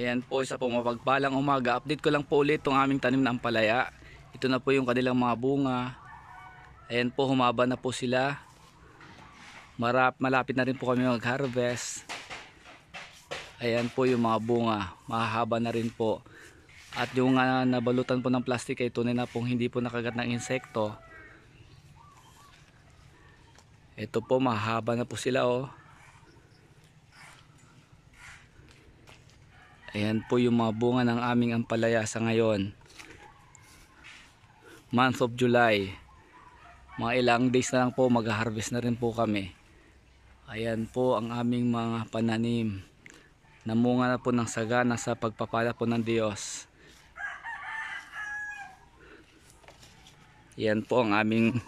Ayan po, isa po mapagpalang umaga. Update ko lang po ulit itong aming tanim na ampalaya. Ito na po yung kanilang mga bunga. Ayan po, humaba na po sila. Marap, malapit na rin po kami mag-harvest. Ayan po yung mga bunga. Mahaba na rin po. At yung uh, nabalutan po ng plastic ay tunay na pong hindi po nakagat ng insekto. Ito po, mahaba na po sila oh. Ayan po yung mga bunga ng aming ampalaya sa ngayon. Month of July. Mga ilang days na lang po mag-harvest na rin po kami. Ayan po ang aming mga pananim. Namunga na po ng sagana sa pagpapala po ng Diyos. Ayan po ang aming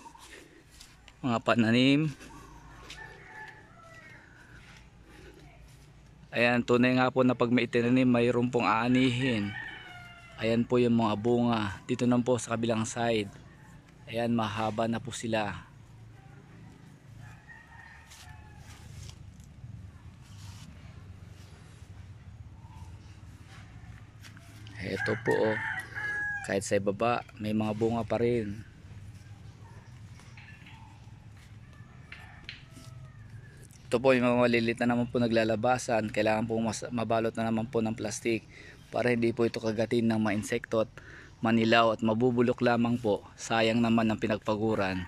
mga pananim. Ayan, tunay nga po na pag may itinanim, mayroon pong aanihin. Ayan po yung mga bunga. Dito naman po sa kabilang side. Ayan, mahaba na po sila. Ito po oh. Kahit sa ibaba, may mga bunga pa rin. Ito po yung mga malilit na naman po naglalabasan, kailangan po mas, mabalot na naman po ng plastik para hindi po ito kagatin ng ma-insekto at manilaw at mabubulok lamang po. Sayang naman ang pinagpaguran.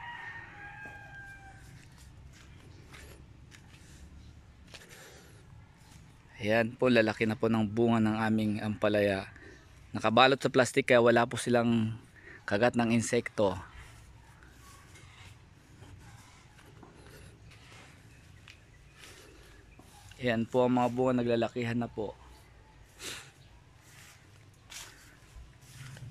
Ayan po, lalaki na po ng bunga ng aming ampalaya. Nakabalot sa plastik kaya wala po silang kagat ng insekto. Ayan po ang mga bunga naglalakihan na po.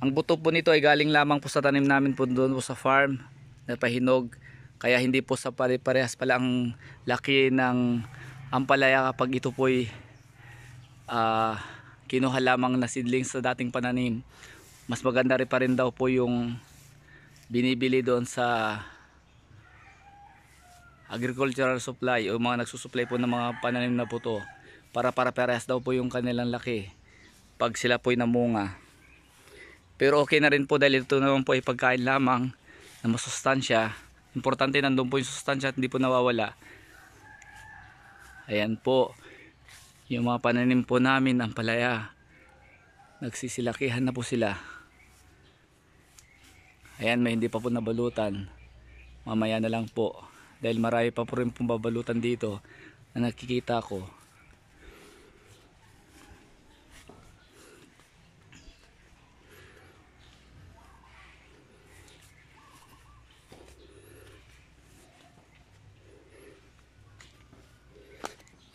Ang buto po nito ay galing lamang po sa tanim namin po doon po sa farm na pahinog. Kaya hindi po sa pare-parehas pala ang laki ng ampalaya kapag ito po'y uh, kinuha lamang na sidling sa dating pananim. Mas maganda rin pa rin daw po yung binibili doon sa agricultural supply o mga nagsusupply po ng mga pananim na puto para para parehas daw po yung kanilang laki pag sila po'y namunga pero okay na rin po dahil ito naman po ay pagkain lamang na masustansya importante nandun po yung sustansya at hindi po nawawala ayan po yung mga pananim po namin ang palaya nagsisilakihan na po sila ayan may hindi pa po nabalutan mamaya na lang po dahil marami pa po rin pong dito na nakikita ko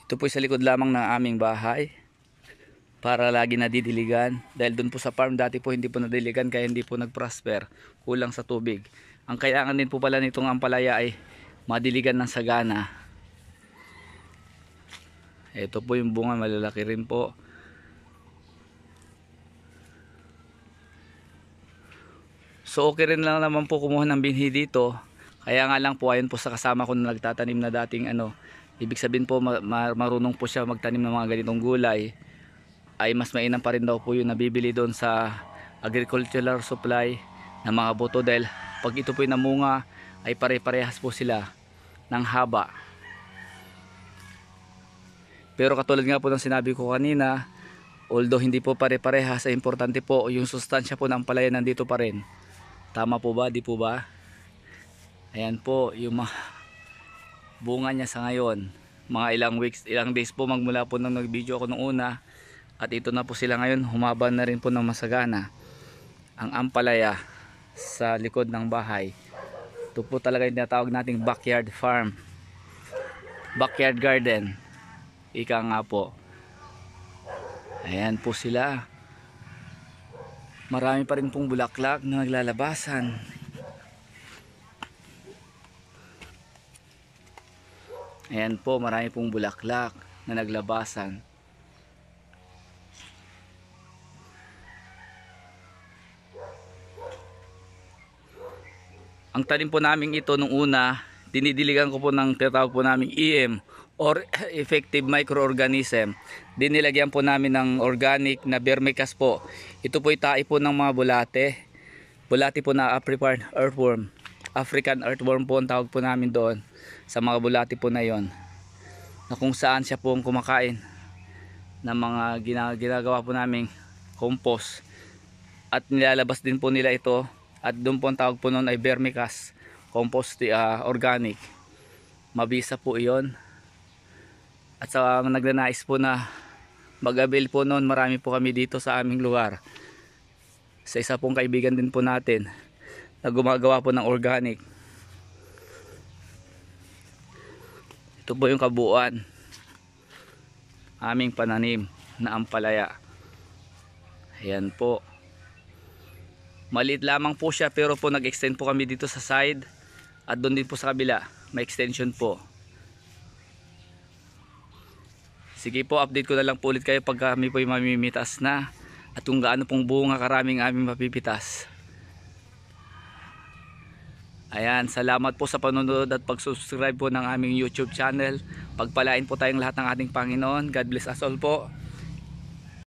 ito po sa likod lamang ng aming bahay para lagi na didiligan dahil doon po sa farm dati po hindi po nadiligan kaya hindi po nagprosper kulang sa tubig ang kailangan din po pala nitong ampalaya ay madiligan ng sagana ito po yung bunga malalaki rin po so okay rin lang naman po kumuha ng binhi dito kaya nga lang po ayon po sa kasama ko na nagtatanim na dating ano ibig sabihin po marunong po siya magtanim ng mga ganitong gulay ay mas mainam pa rin daw po yung nabibili doon sa agricultural supply ng mga buto dahil pag ito po yung namunga ay pare-parehas po sila ng haba. Pero katulad nga po ng sinabi ko kanina, although hindi po pare pareha sa importante po yung sustansya po ng palayan nandito pa rin. Tama po ba? Di po ba? Ayan po yung mga bunga niya sa ngayon. Mga ilang weeks, ilang days po magmula po nang nag-video ako nung una. At ito na po sila ngayon, humaba na rin po ng masagana. Ang ampalaya sa likod ng bahay. Ito po talaga yung tinatawag nating backyard farm. Backyard garden. Ika nga po. Ayan po sila. Marami pa rin pong bulaklak na naglalabasan. Ayan po, marami pong bulaklak na naglabasan. Ang tanim po namin ito nung una, dinidiligan ko po ng tinatawag po namin EM or effective microorganism. Dinilagyan po namin ng organic na vermicast po. Ito po itai po ng mga bulate. Bulate po na African earthworm. African earthworm po ang tawag po namin doon sa mga bulate po na yon na kung saan siya po ang kumakain ng mga ginagawa po namin compost at nilalabas din po nila ito at doon po ang tawag po noon ay vermicast compost uh, organic mabisa po iyon at sa mga nagnanais po na mag-avail po noon marami po kami dito sa aming lugar sa isa pong kaibigan din po natin na gumagawa po ng organic ito po yung kabuuan aming pananim na ampalaya ayan po maliit lamang po siya pero po nag-extend po kami dito sa side at doon din po sa kabila may extension po sige po update ko na lang po ulit kayo pag kami po yung mamimitas na at kung gaano pong bunga karaming aming mapipitas ayan salamat po sa panonood at pag-subscribe po ng aming youtube channel pagpalain po tayong lahat ng ating Panginoon God bless us all po